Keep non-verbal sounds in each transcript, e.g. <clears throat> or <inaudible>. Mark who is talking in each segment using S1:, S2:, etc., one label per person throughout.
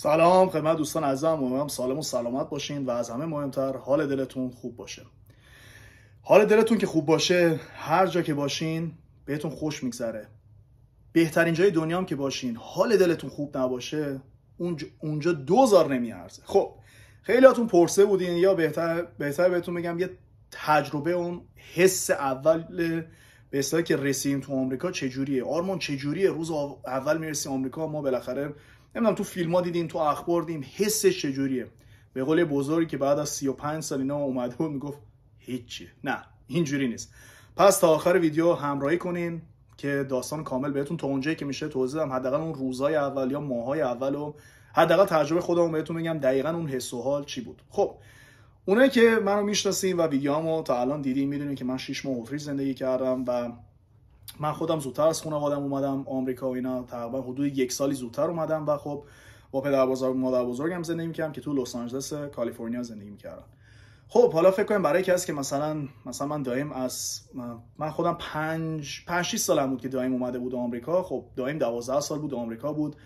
S1: سلام خدمت دوستان عزیزم امیدوارم سالم و سلامت باشین و از همه مهمتر حال دلتون خوب باشه حال دلتون که خوب باشه هر جا که باشین بهتون خوش میگذره بهترین جای دنیا هم که باشین حال دلتون خوب نباشه اونجا, اونجا دوزار نمیارزه خب خیلیاتون پرسه بودین یا بهتر بهتر بهتون بگم یه تجربه اون حس اول به که رسیدیم تو آمریکا چجوریه آرمان چجوریه روز اول میرسیم آمریکا ما بالاخره نمیدونم تو فیلم دیدیم تو اخبار دیدیم حسش چجوریه به قول بزرگی که بعد از 35 سال اینا اومده و میگفت هیچی نه اینجوری نیست پس تا آخر ویدیو همراهی کنین که داستان کامل بهتون تا اونجایی که میشه توضیح دم حداقل اون روزای اول یا ماهای اول و حداقل تجربه خودم بهتون میگم دقیقا اون حس و حال چی بود خب اونایی که منو میشناسین و ویدیوامو تا الان دیدین میدونین که من 6 ماه زندگی کردم و من خودم زودتر از خانوادم اومدم آمریکا و اینا تقریبا حدود یک سالی زودتر اومدم و خب با پدر بزرگ مادر بزرگم زندگی میکردم که تو لس آنجلس کالیفرنیا زندگی میکردم خب حالا فکر کنیم برای کسی که مثلا مثلا من دایم از من خودم 5 5 6 سالم بود که دایم اومده بود آمریکا خب دایم 12 سال بود آمریکا بود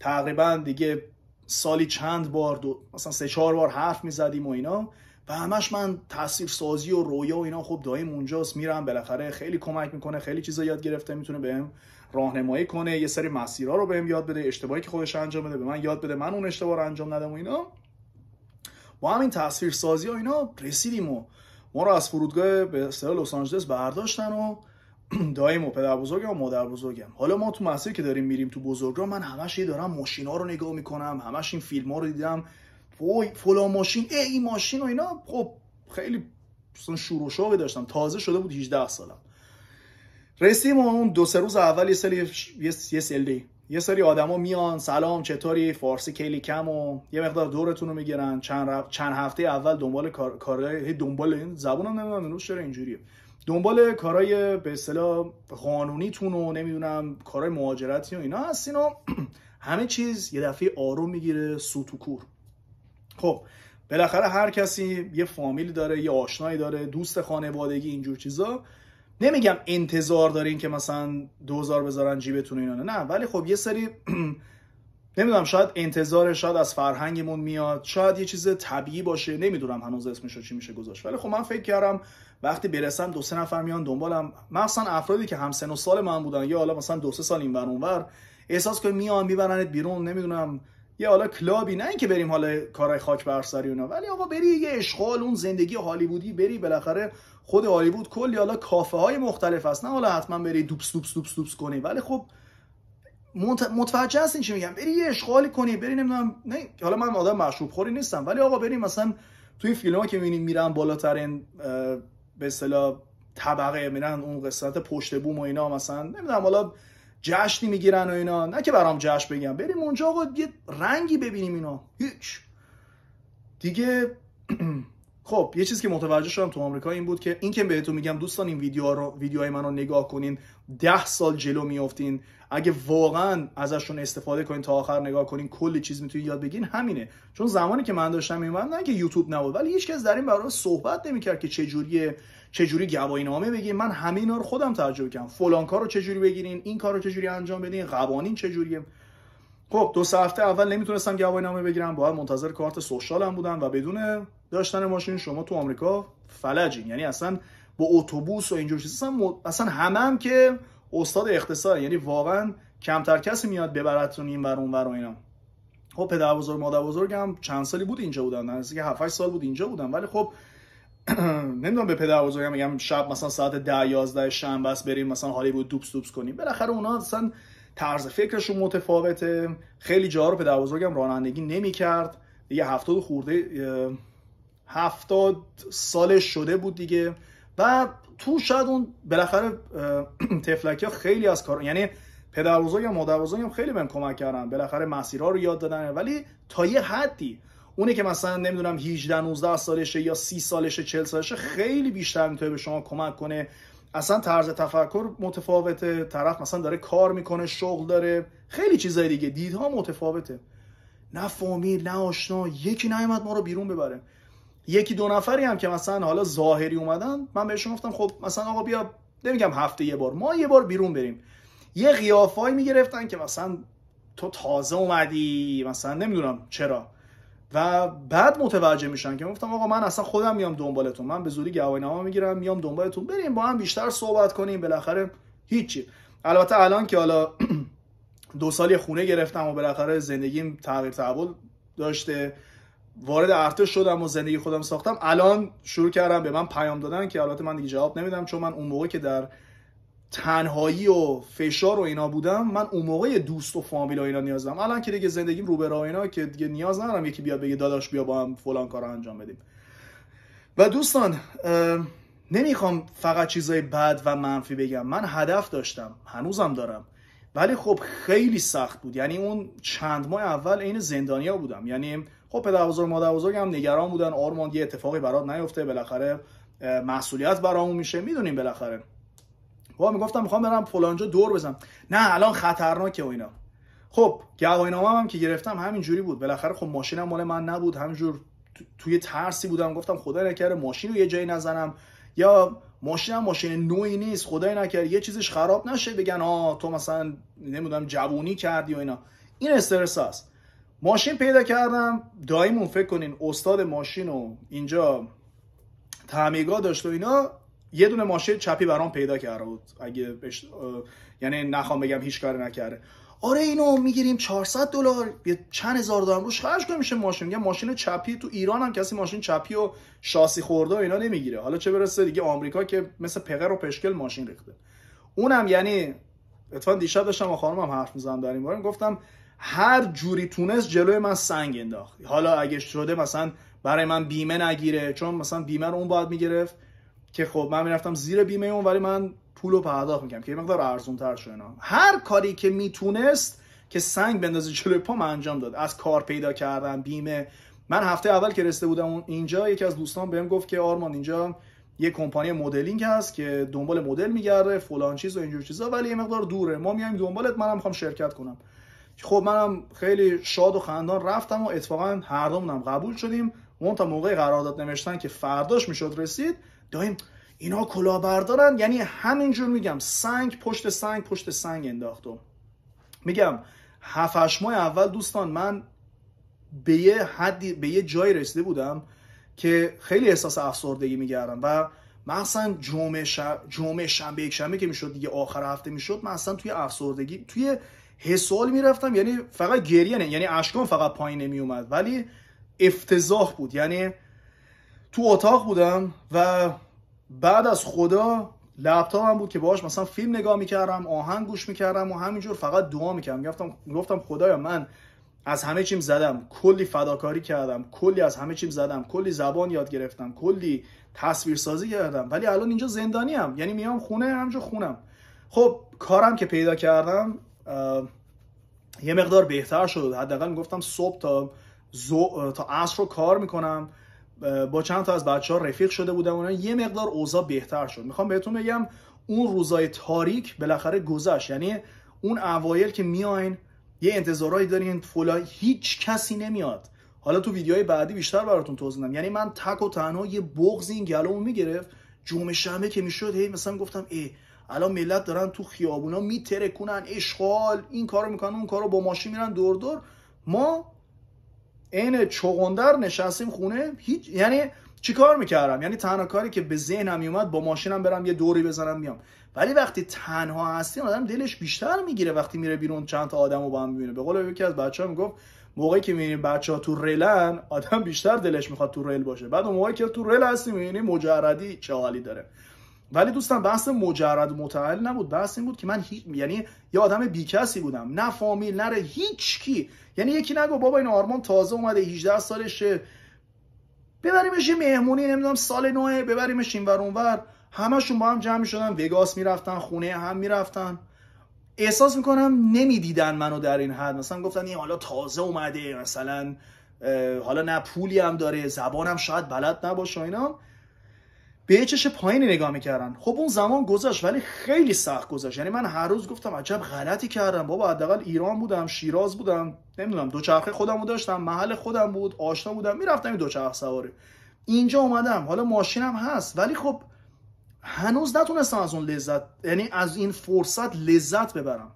S1: تقریبا دیگه سالی چند بار دو مثلا سه چهار بار حرف میزدیم و اینا و همش من تاثیر سازی و رویا و اینا خب دایم اونجاست میرم بالاخره خیلی کمک میکنه خیلی چیزا یاد گرفته میتونه بهم راهنمایی کنه یه سری مسیرها رو بهم یاد بده اشتباهی که خودش انجام بده به من یاد بده من اون اشتباه رو انجام ندم و اینا با همین تاثیر سازی و اینا رسیدیم و ما رو از فرودگاه به سر لس برداشتن و دایم و پدر بزرگم و مادر بزرگم حالا ما تو مسیر که داریم میریم تو بزرگراه من همش دارم ماشینا رو نگاه میکنم همش این فیلم رو دیدم وای فلان ماشین ای این ماشین و اینا خب خیلی شروع شوقی داشتم تازه شده بود 18 سالم رسیم اون دو سه روز اول یه سری یه سری یه سری آدما میان سلام چطوری فارسی خیلی کم و یه مقدار دورتون رو میگیرن چند, چند هفته اول دنبال کار کارهای دنبال این زبونم نمیدونم اینو چرا اینجوریه دنبال کارهای به اصطلاح قانونیتون و نمیدونم کارهای مهاجرتی و اینا هستین و <clears throat> همه چیز یه دفعه آروم میگیره کور. خب بالاخره هر کسی یه فامیلی داره یه آشنایی داره دوست خانوادگی اینجور چیزا نمیگم انتظار دارین که مثلا دوزار بذارن جیبتون اینا نه ولی خب یه سری <clears throat> نمیدونم شاید انتظار شاید از فرهنگمون میاد شاید یه چیز طبیعی باشه نمیدونم هنوز اسمش رو چی میشه گذاشت ولی خب من فکر کردم وقتی برسم دو سه نفر میان دنبالم مخصوصا افرادی که هم سن و سال من بودن یا حالا مثلا دو سه سال این اونور احساس که میان میبرنت بیرون نمیدونم یه حالا کلابی نه اینکه بریم حالا کارهای خاک برسری اونا ولی آقا بری یه اشغال اون زندگی هالیوودی بری بالاخره خود هالیوود کلی حالا کافه های مختلف هست نه حالا حتما بری دوپس دوپس دوپس دوپس کنی ولی خب متوجه هستین چی میگم بری یه اشغالی کنی بری نمیدونم نه حالا من آدم مشروب خوری نیستم ولی آقا بریم مثلا توی فیلم ها که میبینیم میرن بالاترین به اصطلاح طبقه میرن اون قسمت پشت بوم و اینا مثلا نمیدونم حالا جشنی میگیرن و اینا نه که برام جشن بگم بریم اونجا آقا یه رنگی ببینیم اینا هیچ دیگه <clears throat> خب یه چیزی که متوجه شدم تو آمریکا این بود که اینکه بهتون میگم دوستان این ویدیو رو ویدیوهای منو نگاه کنین ده سال جلو میافتین اگه واقعا ازشون استفاده کنین تا آخر نگاه کنین کلی چیز میتونین یاد بگین همینه چون زمانی که من داشتم این نه که یوتیوب نبود ولی هیچکس در این برابر صحبت نمیکرد که چجوریه چجوری گواهی نامه بگیم من همه اینا رو خودم تجربه کردم فلان کار رو چجوری بگیرین این کار رو چجوری انجام بدین قوانین چجوریه خب دو سه هفته اول نمیتونستم گواهی نامه بگیرم باید منتظر کارت سوشالم بودم و بدون داشتن ماشین شما تو آمریکا فلجین یعنی اصلا با اتوبوس و اینجور چیزا اصلا همم هم که استاد اقتصاد یعنی واقعا کمتر کسی میاد ببرتون این ور اون ور و اینا خب پدر بزرگ مادر بزرگ هم چند سالی بود اینجا بودن که 7 سال بود اینجا بودن ولی خب <clears throat> نمیدونم به پدر بزرگم میگم شب مثلا ساعت 10 11 شنبه بس بریم مثلا بود دوپس دوپس کنیم بالاخره اونا اصلا طرز فکرشون متفاوته خیلی جا رو پدر بزرگم رانندگی نمیکرد یه هفتاد خورده هفتاد سالش شده بود دیگه و تو شاید اون بالاخره <clears throat> تفلکی ها خیلی از کار یعنی پدر یا مادر هم خیلی بهم کمک کردن بالاخره مسیرها رو یاد دادن ولی تا یه حدی اونی که مثلا نمیدونم 18 19 سالشه یا 30 سالشه 40 سالشه خیلی بیشتر میتونه به شما کمک کنه اصلا طرز تفکر متفاوته طرف مثلا داره کار میکنه شغل داره خیلی چیزای دیگه دیدها متفاوته نه فامیل نه آشنا یکی نیومد ما رو بیرون ببره یکی دو نفری هم که مثلا حالا ظاهری اومدن من بهشون گفتم خب مثلا آقا بیا نمیگم هفته یه بار ما یه بار بیرون بریم یه قیافایی میگرفتن که مثلا تو تازه اومدی مثلا نمیدونم چرا و بعد متوجه میشن که گفتم آقا من اصلا خودم میام دنبالتون من به زودی گواهینامه میگیرم میام دنبالتون بریم با هم بیشتر صحبت کنیم بالاخره هیچی البته الان که حالا <clears throat> دو سالی خونه گرفتم و بالاخره زندگیم تغییر تحول داشته وارد ارتش شدم و زندگی خودم ساختم الان شروع کردم به من پیام دادن که البته من دیگه جواب نمیدم چون من اون موقع که در تنهایی و فشار و اینا بودم من اون موقع دوست و فامیل و اینا نیاز دارم الان که دیگه زندگیم رو به اینا که دیگه نیاز ندارم یکی بیاد بگه داداش بیا با هم فلان کارو انجام بدیم و دوستان نمیخوام فقط چیزای بد و منفی بگم من هدف داشتم هنوزم دارم ولی خب خیلی سخت بود یعنی اون چند ماه اول عین زندانیا بودم یعنی خب پدر بزرگ مادر بزرگ هم نگران بودن آرمان یه اتفاقی برات نیفته بالاخره مسئولیت برامون میشه میدونیم بالاخره بابا میگفتم میخوام برم فلانجا دور بزنم نه الان خطرناکه و اینا خب گواهینامه هم, هم که گرفتم همین جوری بود بالاخره خب ماشینم مال من نبود همینجور توی ترسی بودم گفتم خدای نکرده ماشین رو یه جایی نزنم یا ماشینم ماشین نوعی نیست خدای نکرده یه چیزش خراب نشه بگن آ تو مثلا نمیدونم جوونی کردی و اینا این استرس است ماشین پیدا کردم دایمون فکر کنین استاد ماشین و اینجا تعمیرگاه داشت و اینا یه دونه ماشین چپی برام پیدا کرده بود اگه یعنی نخوام بگم هیچ کاری نکرده آره اینو میگیریم 400 دلار یه چند هزار دلار روش خرج کنیم میشه ماشین میگم ماشین چپی تو ایران هم کسی ماشین چپی و شاسی خورده و اینا نمیگیره حالا چه برسه دیگه آمریکا که مثل پقر و پشکل ماشین ریخته اونم یعنی اتفاق دیشب داشتم با خانمم حرف میزدم در این گفتم هر جوری تونست جلوی من سنگ انداخت حالا اگه شده مثلا برای من بیمه نگیره چون مثلا بیمه رو اون باید میگرفت که خب من میرفتم زیر بیمه اون ولی من پول رو پرداخت میکنم که یه مقدار ارزون تر شده هر کاری که میتونست که سنگ بندازه جلوی پام انجام داد از کار پیدا کردن بیمه من هفته اول که رسته بودم اینجا یکی از دوستان بهم گفت که آرمان اینجا یه کمپانی مدلینگ هست که دنبال مدل میگرده فلان چیز و اینجور چیزا ولی یه مقدار دوره ما میایم دنبالت منم میخوام شرکت کنم خب منم خیلی شاد و خندان رفتم و اتفاقا هر دومونم قبول شدیم اون تا موقع قرارداد نوشتن که فرداش میشد رسید دایم اینا کلا بردارن یعنی همینجور میگم سنگ پشت سنگ پشت سنگ انداختم میگم هفت ماه اول دوستان من به یه حدی به یه جایی رسیده بودم که خیلی احساس افسردگی میگردم و مثلا جمعه شب... جمعه شنبه یک شنبه که میشد دیگه آخر هفته میشد من اصلا توی افسردگی توی حسال میرفتم یعنی فقط گریه نه یعنی اشکان فقط پایین نمی اومد ولی افتضاح بود یعنی تو اتاق بودم و بعد از خدا هم بود که باهاش مثلا فیلم نگاه میکردم آهنگ گوش میکردم و همینجور فقط دعا میکردم گفتم گفتم خدایا من از همه چیم زدم کلی فداکاری کردم کلی از همه چیم زدم کلی زبان یاد گرفتم کلی تصویرسازی کردم ولی الان اینجا زندانیم یعنی میام خونه همجا خونم خب کارم که پیدا کردم یه مقدار بهتر شد حداقل گفتم صبح تا تا عصر رو کار میکنم با چند تا از بچه ها رفیق شده بودم اونا یه مقدار اوضاع بهتر شد میخوام بهتون بگم اون روزای تاریک بالاخره گذشت یعنی اون اوایل که میاین یه انتظارایی دارین فلا هیچ کسی نمیاد حالا تو ویدیوهای بعدی بیشتر براتون توضیح میدم یعنی من تک و تنها یه بغض این گلومو میگرفت جمعه شنبه که میشد هی مثلا گفتم ای الان ملت دارن تو خیابونا میترکونن اشغال این کارو میکنن اون کارو با ماشین میرن دور دور ما عین چغندر نشستیم خونه هیچ یعنی چیکار میکردم یعنی تنها کاری که به ذهنم میومد با ماشینم برم یه دوری بزنم میام ولی وقتی تنها هستیم آدم دلش بیشتر میگیره وقتی میره بیرون چند تا آدم رو با هم میبینه به قول یکی از بچه ها میگفت موقعی که میبینیم بچه ها تو رلن آدم بیشتر دلش میخواد تو رل باشه بعد موقعی که تو رل هستیم میبینی مجردی چه داره ولی دوستان بحث مجرد متعل نبود بحث این بود که من هی... یعنی یه آدم بیکسی بودم نه فامیل نره هیچ کی یعنی یکی نگو بابا این آرمان تازه اومده 18 سالشه ببریمش مهمونی نمیدونم سال نوه ببریمش اینور اونور همشون با هم جمع شدن وگاس میرفتن خونه هم میرفتن احساس میکنم نمیدیدن منو در این حد مثلا گفتن این حالا تازه اومده مثلا حالا نه پولی هم داره زبانم شاید بلد نباشه اینا به چش پایینی نگاه میکردن خب اون زمان گذشت ولی خیلی سخت گذشت یعنی من هر روز گفتم عجب غلطی کردم بابا حداقل ایران بودم شیراز بودم نمیدونم دوچرخه خودمو داشتم محل خودم بود آشنا بودم میرفتم این چرخ سواری اینجا اومدم حالا ماشینم هست ولی خب هنوز نتونستم از اون لذت یعنی از این فرصت لذت ببرم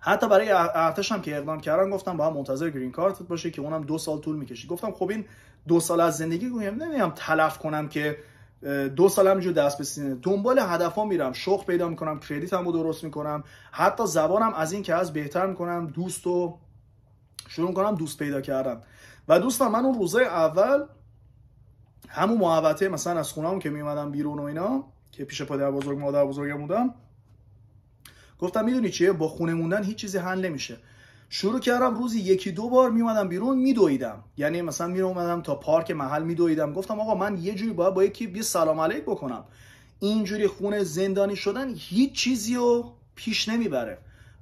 S1: حتی برای ارتش که اقدام کردم گفتم با هم منتظر گرین کارت باشه که اونم دو سال طول میکشید گفتم خب این دو سال از زندگی گویم تلف کنم که دو سالم جو دست بسینه سینه دنبال ها میرم شخ پیدا میکنم هم رو درست میکنم حتی زبانم از این که از بهتر میکنم دوست و شروع میکنم دوست پیدا کردم و دوستم من اون روزه اول همون محوطه مثلا از خونم که میمدم بیرون و اینا که پیش پادر بزرگ مادر بزرگم بودم گفتم میدونی چیه با خونه موندن هیچ چیزی حل نمیشه شروع کردم روزی یکی دو بار میومدم بیرون میدویدم یعنی مثلا اومدم تا پارک محل میدویدم گفتم آقا من یه جوری باید با یکی بی سلام علیک بکنم اینجوری خونه زندانی شدن هیچ چیزی رو پیش نمیبره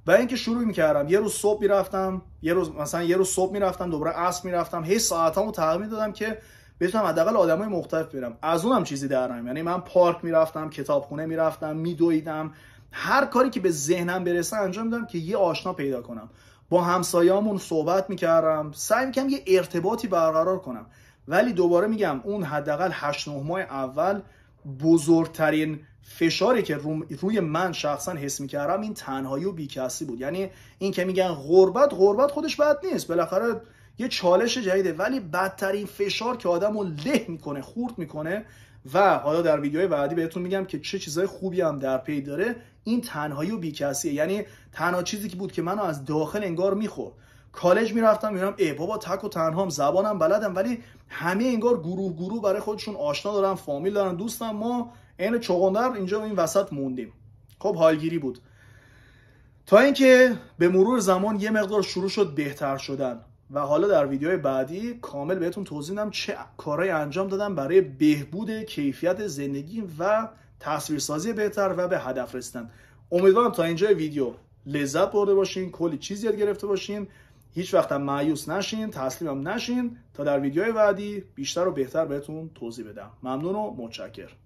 S1: و اینکه شروع میکردم یه روز صبح میرفتم یه روز مثلا یه روز صبح میرفتم دوباره عصر میرفتم هی ساعتامو تغییر دادم که بتونم حداقل آدمای مختلف برم از اونم چیزی در یعنی من پارک میرفتم کتابخونه میرفتم میدویدم هر کاری که به ذهنم برسه انجام میدم که یه آشنا پیدا کنم با همسایه‌امون صحبت میکردم سعی میکردم یه ارتباطی برقرار کنم ولی دوباره میگم اون حداقل 8 9 ماه اول بزرگترین فشاری که روی من شخصا حس میکردم این تنهایی و بیکسی بود یعنی این که میگن غربت غربت خودش بد نیست بالاخره یه چالش جدیده ولی بدترین فشار که آدم رو له میکنه خورد میکنه و حالا در ویدیوهای بعدی بهتون میگم که چه چیزهای خوبی هم در پی داره این تنهایی و بیکسیه یعنی تنها چیزی که بود که منو از داخل انگار میخورد کالج میرفتم میرم ای بابا تک و تنهام زبانم بلدم ولی همه انگار گروه گروه برای خودشون آشنا دارن فامیل دارن دوستم ما عین چغندر اینجا این وسط موندیم خب حالگیری بود تا اینکه به مرور زمان یه مقدار شروع شد بهتر شدن و حالا در ویدیوهای بعدی کامل بهتون توضیح میدم چه کارهایی انجام دادم برای بهبود کیفیت زندگی و تصویرسازی بهتر و به هدف رسیدن امیدوارم تا اینجا ویدیو لذت برده باشین کلی چیز یاد گرفته باشین هیچ وقت هم معیوس نشین تسلیمم نشین تا در ویدیوهای بعدی بیشتر و بهتر بهتون توضیح بدم ممنون و متشکرم